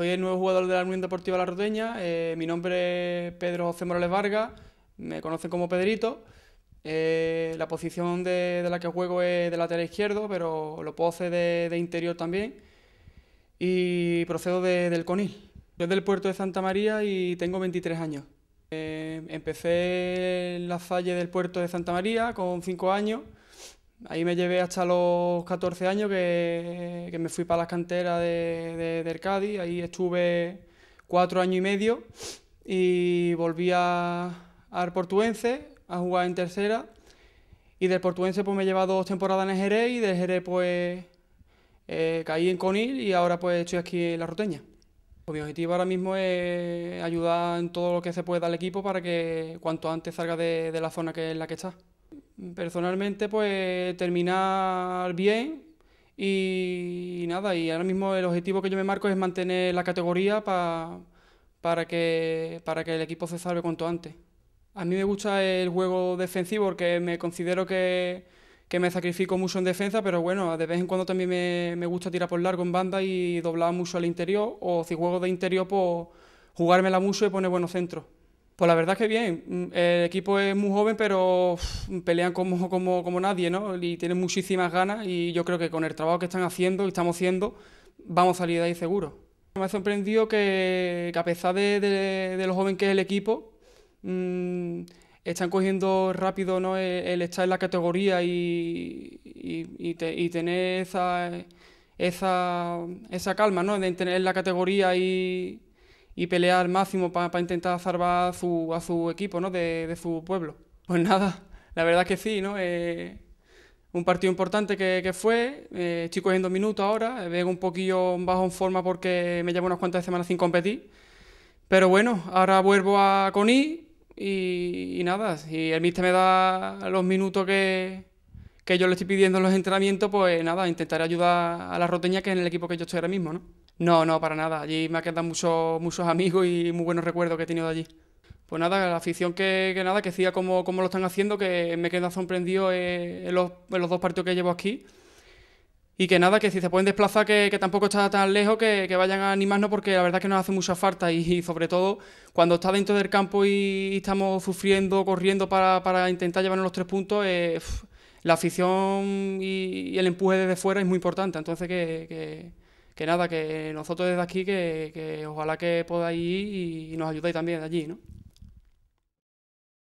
Soy el nuevo jugador de la Unión Deportiva La Rodeña, eh, mi nombre es Pedro José Morales Vargas, me conocen como Pedrito. Eh, la posición de, la que juego es de lateral izquierdo, pero lo puedo hacer de, interior también. Y procedo del Conil. Soy del puerto de Santa María y tengo 23 años. Eh, empecé en la falle del puerto de Santa María con 5 años Ahí me llevé hasta los 14 años que, me fui para las canteras de, de, del Cádiz. Ahí estuve cuatro años y medio y volví a, al Portuense a jugar en tercera. Y del Portuense pues me he dos temporadas en el Jerez y del Jerez pues eh, caí en Conil y ahora pues estoy aquí en La Ruteña... mi objetivo ahora mismo es ayudar en todo lo que se pueda al equipo para que cuanto antes salga de, la zona que en la que está personalmente pues terminar bien y, nada, y ahora mismo el objetivo que yo me marco es mantener la categoría para, que, para que el equipo se salve cuanto antes. A mí me gusta el juego defensivo porque me considero que, me sacrifico mucho en defensa, pero bueno, de vez en cuando también me, me gusta tirar por largo en banda y doblar mucho al interior, o si juego de interior, pues jugármela mucho y poner buenos centros. Pues la verdad es que bien. Mm, el equipo es muy joven, pero pelean como, como, nadie, ¿no? Y tienen muchísimas ganas y yo creo que con el trabajo que están haciendo y estamos haciendo, vamos a salir de ahí seguro. Me ha sorprendido que, a pesar de, lo joven que es el equipo, mm, están cogiendo rápido e, el, estar en la categoría y, y, tener esa, esa, esa calma ¿no? de tener la categoría y y pelear al máximo para intentar salvar a su, a equipo, ¿no? De, de, su pueblo. Pues nada, la verdad que sí, ¿no? Eh, un partido importante que, que fue, eh, estoy cogiendo minutos ahora, vengo un poquillo bajo en forma porque me llevo unas cuantas semanas sin competir. Pero bueno, ahora vuelvo a Coni y, y nada, si el míster me da los minutos que, que yo le estoy pidiendo en los entrenamientos, pues nada, intentaré ayudar a la roteña que es en el equipo que yo estoy ahora mismo, ¿no? No, no, para nada. Allí me han muchos, muchos amigos y muy buenos recuerdos que he tenido de allí. Pues nada, la afición que, nada, que siga como, cómo lo están haciendo, que me queda sorprendido eh, en los, dos partidos que llevo aquí. Y que nada, que si se pueden desplazar, que, que tampoco está tan lejos, que, vayan a animarnos, porque la verdad es que nos hace mucha falta. Y, sobre todo, cuando está dentro del campo y, estamos sufriendo, corriendo para, intentar llevarnos los tres puntos, eh, la afición y, y, el empuje desde fuera es muy importante. Entonces, que, que nada, que nosotros desde aquí, que, que ojalá que podáis ir y nos ayudáis también de allí, ¿no?